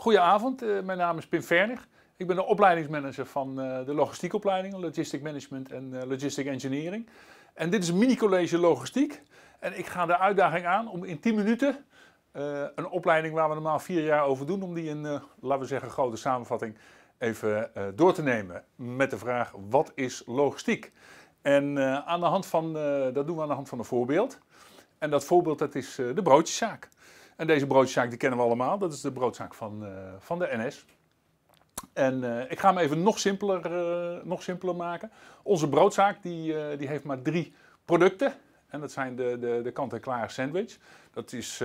Goedenavond, uh, mijn naam is Pim Vernig. Ik ben de opleidingsmanager van uh, de logistiekopleiding, Logistic Management en uh, Logistic Engineering. En dit is een mini-college logistiek. En ik ga de uitdaging aan om in 10 minuten een opleiding waar we normaal vier jaar over doen, om die in, laten we zeggen, grote samenvatting even door te nemen. Met de vraag, wat is logistiek? En aan de hand van, dat doen we aan de hand van een voorbeeld. En dat voorbeeld dat is de broodjeszaak. En deze broodzaak die kennen we allemaal. Dat is de broodzaak van, eh, van de NS. En eh, ik ga hem even nog simpeler, eh, nog simpeler maken. Onze broodzaak die, die heeft maar drie producten. En dat zijn de, de, de kant-en-klaar sandwich. Dat is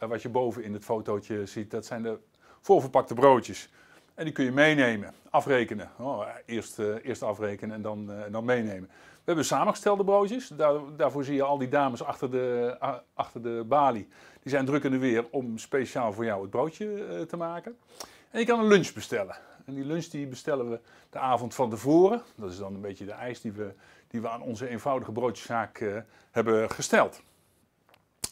wat je boven in het fotootje ziet. Dat zijn de voorverpakte broodjes. En die kun je meenemen, afrekenen. Oh, eerst, eerst afrekenen en dan, dan meenemen. We hebben samengestelde broodjes. Daar, daarvoor zie je al die dames achter de, achter de balie. Die zijn druk in de weer om speciaal voor jou het broodje eh, te maken. En je kan een lunch bestellen. En die lunch die bestellen we de avond van tevoren. Dat is dan een beetje de eis die we, die we aan onze eenvoudige broodjeszaak eh, hebben gesteld.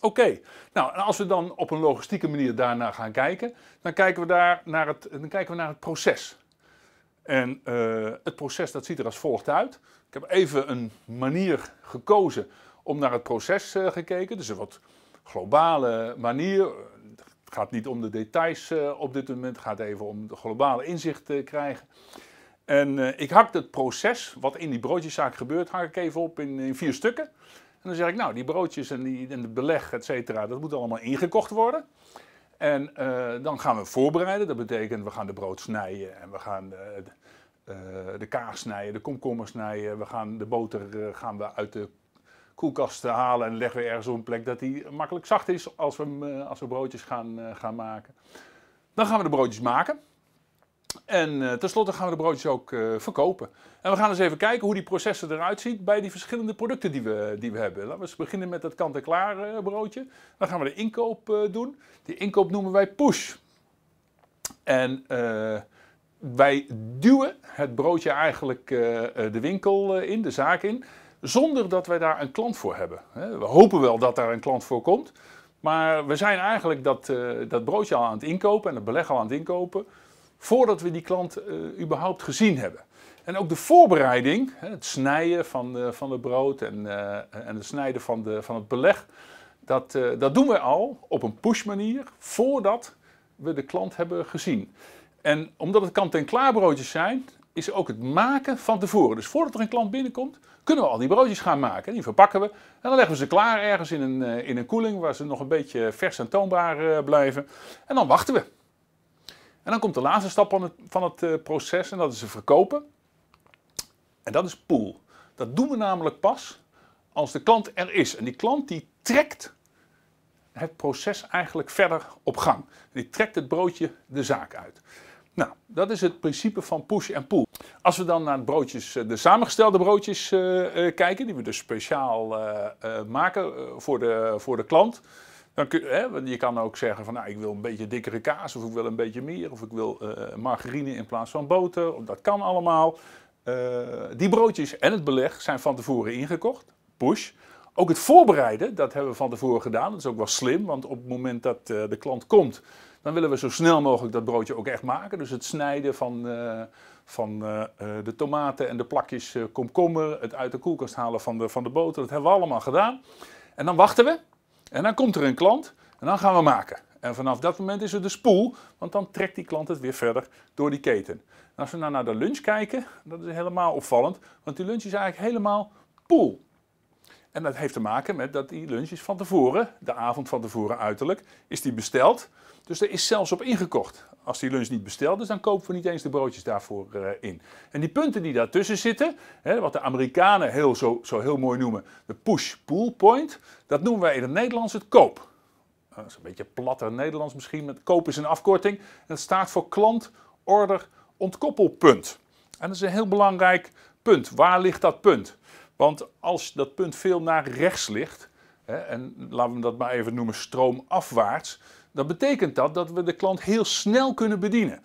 Oké, nou en als we dan op een logistieke manier daarna gaan kijken, dan kijken we, daar naar, het, dan kijken we naar het proces. En eh, het proces dat ziet er als volgt uit. Ik heb even een manier gekozen om naar het proces eh, gekeken. Dus een wat globale manier. Het gaat niet om de details eh, op dit moment. Het gaat even om de globale inzicht te krijgen. En ik hak het proces, wat in die broodjeszaak gebeurt, hak ik even op in, in vier stukken. En dan zeg ik, nou, die broodjes en, die, en de beleg, et cetera, dat moet allemaal ingekocht worden. En eh, dan gaan we voorbereiden. Dat betekent, we gaan de brood snijden en we gaan eh, de, eh, de, kaas snijden, de komkommer snijden. We gaan de boter gaan we uit de koelkast halen en leggen we ergens op een plek dat die makkelijk zacht is als we, als we broodjes gaan, gaan maken. Dan gaan we de broodjes maken. En eh, tenslotte gaan we de broodjes ook eh, verkopen. En we gaan eens even kijken hoe die processen eruit ziet bij die verschillende producten die we, die we hebben. Laten we beginnen met dat kant-en-klaar eh, broodje. Dan gaan we de inkoop doen. Die inkoop noemen wij push. En wij duwen het broodje eigenlijk de winkel in, de zaak in, zonder dat wij daar een klant voor hebben. We hopen wel dat daar een klant voor komt. Maar we zijn eigenlijk dat, dat broodje al aan het inkopen en het beleg al aan het inkopen voordat we die klant eh, überhaupt gezien hebben. En ook de voorbereiding, het snijden van, van het brood en, eh, en het snijden van, de, van het beleg, dat, eh, dat doen we al op een push manier voordat we de klant hebben gezien. En omdat het kant-en-klaar broodjes zijn, is ook het maken van tevoren. Dus voordat er een klant binnenkomt, kunnen we al die broodjes gaan maken. Die verpakken we en dan leggen we ze klaar ergens in een, in een koeling waar ze nog een beetje vers en toonbaar blijven. En dan wachten we. En dan komt de laatste stap van het, van het eh, proces en dat is verkopen. En dat is pool. Dat doen we namelijk pas als de klant er is. En die klant die trekt het proces eigenlijk verder op gang. Die trekt het broodje de zaak uit. Nou, dat is het principe van push en pull. Als we dan naar de, broodjes, eh, de samengestelde broodjes eh, kijken, die we dus speciaal maken voor, de, voor de klant dan kun, hè, je kan ook zeggen van nou, ik wil een beetje dikkere kaas of ik wil een beetje meer of ik wil eh, eh, margarine in plaats van boter. dat kan allemaal. Eh, die broodjes en het beleg zijn van tevoren ingekocht. Push. Ook het voorbereiden, dat hebben we van tevoren gedaan. Dat is ook wel slim, want op het moment dat de klant komt, dan willen we zo snel mogelijk dat broodje ook echt maken. Dus het snijden van, van de tomaten en de plakjes komkommer, het uit de koelkast halen van de, van de boter, dat hebben we allemaal gedaan. En dan wachten we en dan komt er een klant en dan gaan we maken. En vanaf dat moment is het de spoel, want dan trekt die klant het weer verder door die keten. als we nou naar de lunch kijken, dat is helemaal opvallend, want die lunch is eigenlijk helemaal pool. En dat heeft te maken met dat die lunch is van tevoren, de avond van tevoren uiterlijk, is die besteld. Dus er is zelfs op ingekocht als die lunch niet besteld is, dan kopen we niet eens de broodjes daarvoor eh, in. En die punten die daartussen zitten, hè, wat de Amerikanen heel, zo, zo heel mooi noemen, de push-pull point, dat noemen wij in het Nederlands het koop. Eh, dat is een beetje platter Nederlands misschien, maar koop is een afkorting. dat staat voor klant, order, ontkoppelpunt. En dat is een heel belangrijk punt. Waar ligt dat punt? Want als dat punt veel naar rechts ligt, hè, en laten we dat maar even noemen stroomafwaarts, dat betekent dat dat we de klant heel snel kunnen bedienen.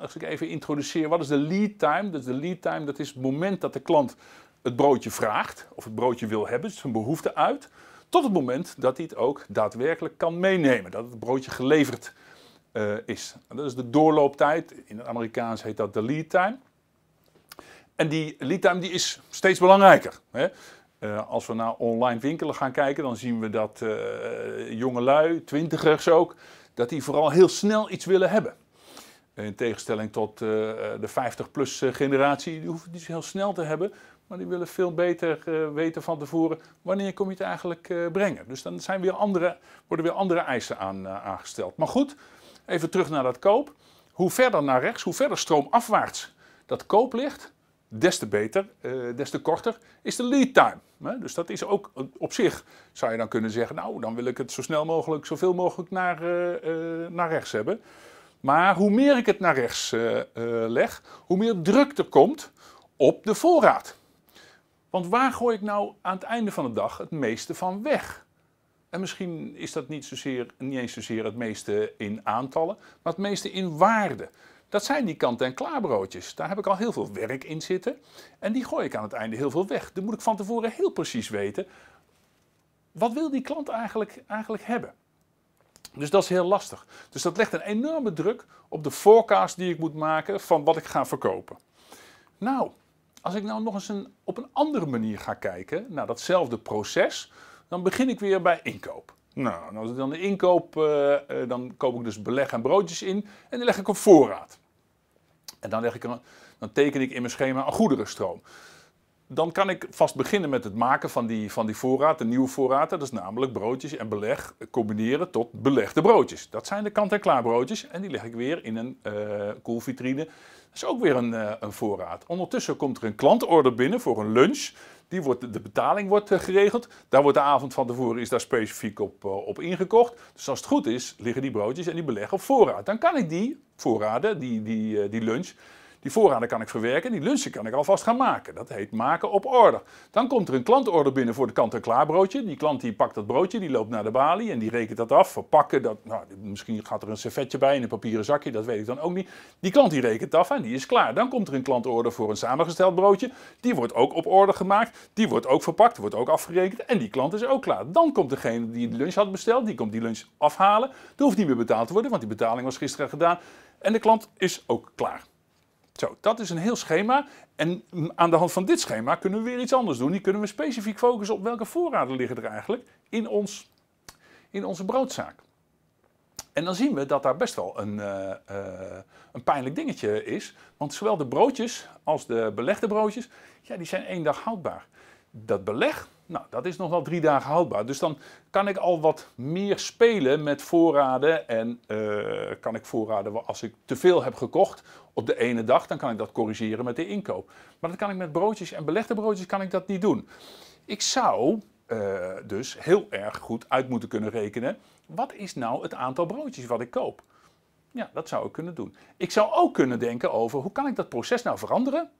Als ik even introduceer, wat is de lead time? Dus de lead time, dat is het moment dat de klant het broodje vraagt of het broodje wil hebben, zijn behoefte uit, tot het moment dat hij het ook daadwerkelijk kan meenemen, dat het broodje geleverd eh, is. Dat is de doorlooptijd, in het Amerikaans heet dat de lead time. En die lead time die is steeds belangrijker. Hè? Eh, als we naar online winkelen gaan kijken, dan zien we dat uh, jongelui, twintigers ook, dat die vooral heel snel iets willen hebben. In tegenstelling tot eh, de 50-plus generatie, die hoeven niet zo heel snel te hebben, maar die willen veel beter weten van tevoren wanneer kom je het eigenlijk brengen. Dus dan zijn weer andere, worden weer andere eisen aangesteld. Maar goed, even terug naar dat koop. Hoe verder naar rechts, hoe verder stroomafwaarts dat koop ligt, des te beter, eh, des te korter is de lead time. Hè? Dus dat is ook op zich, zou je dan kunnen zeggen, nou dan wil ik het zo snel mogelijk, zoveel mogelijk naar, eh, eh, naar rechts hebben. Maar hoe meer ik het naar rechts leg, hoe meer druk er komt op de voorraad. Want waar gooi ik nou aan het einde van de dag het meeste van weg? En misschien is dat niet, zozeer, niet eens zozeer het meeste in aantallen, maar het meeste in waarde. Dat zijn die kant-en-klaar broodjes. Daar heb ik al heel veel werk in zitten. En die gooi ik aan het einde heel veel weg. Dan moet ik van tevoren heel precies weten. Wat wil die klant eigenlijk, eigenlijk hebben? Dus dat is heel lastig. Dus dat legt een enorme druk op de forecast die ik moet maken van wat ik ga verkopen. Nou, als ik nou nog eens op een andere manier ga kijken naar datzelfde proces, dan begin ik weer bij inkoop. Nou, als ik dan de inkoop, eh, eh, dan koop ik dus beleg en broodjes in en dan leg ik op voorraad. En dan, leg ik een, dan teken ik in mijn schema een goederenstroom. Dan kan ik vast beginnen met het maken van die, van die voorraad, de nieuwe voorraad. Dat is namelijk broodjes en beleg combineren tot belegde broodjes. Dat zijn de kant-en-klaar broodjes en die leg ik weer in een uh, koelvitrine. Dat is ook weer een, een voorraad. Ondertussen komt er een klantorder binnen voor een lunch. Die wordt, de betaling wordt eh, geregeld. Daar wordt de avond van tevoren is daar specifiek op, eh, op ingekocht. Dus als het goed is, liggen die broodjes en die beleg op voorraad. Dan kan ik die voorraden, die, die, eh, die lunch, die voorraden kan ik verwerken, die lunchen kan ik alvast gaan maken. Dat heet maken op order. Dan komt er een klantorder binnen voor de kant-en-klaar broodje. Die klant die pakt dat broodje, die loopt naar de balie en die rekent dat af. Verpakken, dat, nou, misschien gaat er een servetje bij in een papieren zakje, dat weet ik dan ook niet. Die klant die rekent af en die is klaar. Dan komt er een klantorder voor een samengesteld broodje. Die wordt ook op order gemaakt, die wordt ook verpakt, wordt ook afgerekend en die klant is ook klaar. Dan komt degene die de lunch had besteld, die komt die lunch afhalen. Er hoeft niet meer betaald te worden, want die betaling was gisteren gedaan. En de klant is ook klaar. Zo, dat is een heel schema. En aan de hand van dit schema kunnen we weer iets anders doen. Die kunnen we specifiek focussen op welke voorraden liggen er eigenlijk in, ons, in onze broodzaak. En dan zien we dat daar best wel een, eh, eh, een pijnlijk dingetje is. Want zowel de broodjes als de belegde broodjes, ja, die zijn één dag houdbaar dat beleg, nou, dat is nog wel drie dagen houdbaar. Dus dan kan ik al wat meer spelen met voorraden. En eh, kan ik voorraden, als ik te veel heb gekocht op de ene dag, dan kan ik dat corrigeren met de inkoop. Maar dat kan ik met broodjes en belegde broodjes kan ik dat niet doen. Ik zou eh, dus heel erg goed uit moeten kunnen rekenen. Wat is nou het aantal broodjes wat ik koop? Ja, dat zou ik kunnen doen. Ik zou ook kunnen denken over hoe kan ik dat proces nou veranderen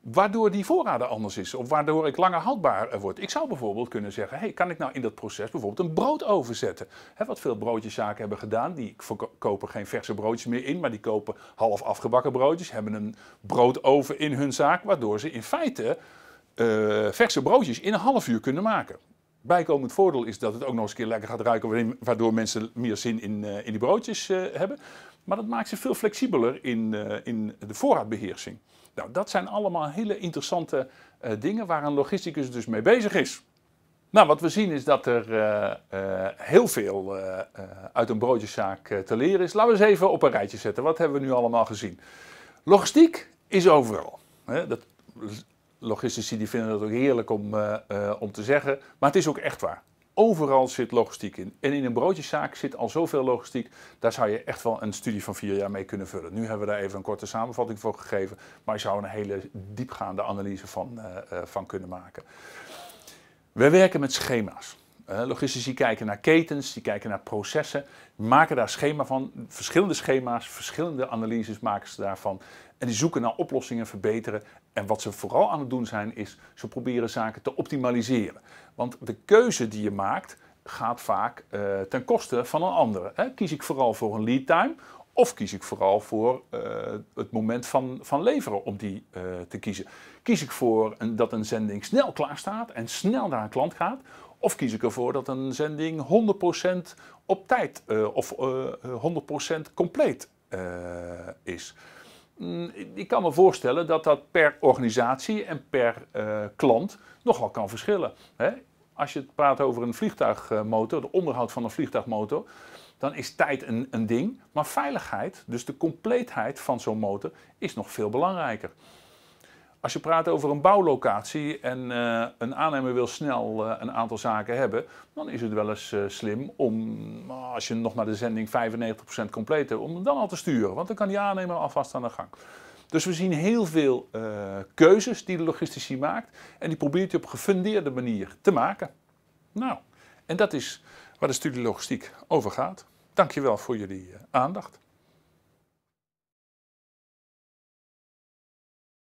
waardoor die voorraden anders is of waardoor ik langer houdbaar eh, word. Ik zou bijvoorbeeld kunnen zeggen, hey, kan ik nou in dat proces bijvoorbeeld een brood overzetten? Hè, wat veel broodjeszaken hebben gedaan, die verkopen geen verse broodjes meer in, maar die kopen half afgebakken broodjes, hebben een broodoven in hun zaak, waardoor ze in feite eh, verse broodjes in een half uur kunnen maken. Bijkomend voordeel is dat het ook nog eens een keer lekker gaat ruiken, waardoor mensen meer zin in, eh, in die broodjes eh, hebben. Maar dat maakt ze veel flexibeler in, eh, in de voorraadbeheersing. Nou, dat zijn allemaal hele interessante dingen waar een logisticus dus mee bezig is. Nou, wat we zien is dat er heel veel uit een broodjeszaak te leren is. Laten we eens even op een rijtje zetten. Wat hebben we nu allemaal gezien? Logistiek is overal. Hè? Dat logistici die vinden dat ook heerlijk om, eh, eh, om te zeggen. Maar het is ook echt waar. Overal zit logistiek in. En in een broodjeszaak zit al zoveel logistiek. Daar zou je echt wel een studie van vier jaar mee kunnen vullen. Nu hebben we daar even een korte samenvatting voor gegeven. Maar je zou een hele diepgaande analyse van, eh, van kunnen maken. We werken met schema's. Eh, logistici kijken naar ketens, die kijken naar processen, maken daar schema van, verschillende schema's, verschillende analyses maken ze daarvan. En die zoeken naar oplossingen, verbeteren. En wat ze vooral aan het doen zijn, is ze proberen zaken te optimaliseren. Want de keuze die je maakt, gaat vaak eh, ten koste van een andere. Hè? Kies ik vooral voor een lead time of kies ik vooral voor eh, het moment van, van leveren om die te kiezen? Kies ik voor dat een zending snel klaar staat en snel naar een klant gaat? Of kies ik ervoor dat een zending 100% op tijd eh, of uh, eh, 100% compleet eh, is. Mm, ik kan me voorstellen dat dat per organisatie en per klant nogal kan verschillen. Hè? Als je het praat over een vliegtuigmotor, de onderhoud van een vliegtuigmotor, dan is tijd een, een ding. Maar veiligheid, dus de compleetheid van zo'n motor, is nog veel belangrijker. Als je praat over een bouwlocatie en eh, een aannemer wil snel eh, een aantal zaken hebben, dan is het wel eens eh, slim om, ah, als je nog maar de zending 95% compleet hebt, om hem dan al te sturen. Want dan kan die aannemer alvast aan de gang. Dus we zien heel veel keuzes die de logistici maakt en die probeert hij op gefundeerde manier te maken. Nou, en dat is waar de studie logistiek over gaat. Dankjewel voor jullie aandacht.